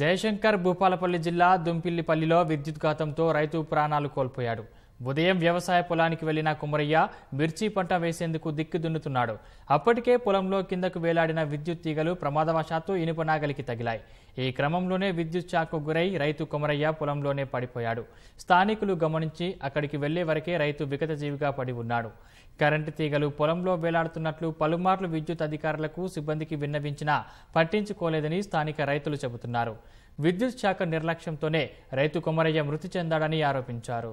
జయశంకర్ భూపాలపల్లి జిల్లా దుంపిల్లిపల్లిలో విద్యుత్ ఘాతంతో రైతు ప్రాణాలు కోల్పోయాడు ఉదయం వ్యవసాయ పొలానికి వెళ్లిన కుమరయ్య మిర్చి పంట వేసేందుకు దిక్కు దున్నుతున్నాడు అప్పటికే పొలంలో కిందకు వేలాడిన విద్యుత్ తీగలు ప్రమాదవశాత్తు ఇనుప నాగలికి తగిలాయి ఈ క్రమంలోనే విద్యుత్ చాకు గురై రైతు కుమరయ్య పొలంలోనే పడిపోయాడు స్థానికులు గమనించి అక్కడికి వెళ్లే వరకే రైతు విగతజీవిగా పడి ఉన్నాడు కరెంటు తీగలు పొలంలో వేలాడుతున్నట్లు పలుమార్లు విద్యుత్ అధికారులకు సిబ్బందికి విన్నవించినా పట్టించుకోలేదని స్థానిక రైతులు చెబుతున్నారు విద్యుత్ శాఖ నిర్లక్ష్యంతోనే రైతు కుమరయ్య మృతి చెందాడని ఆరోపించారు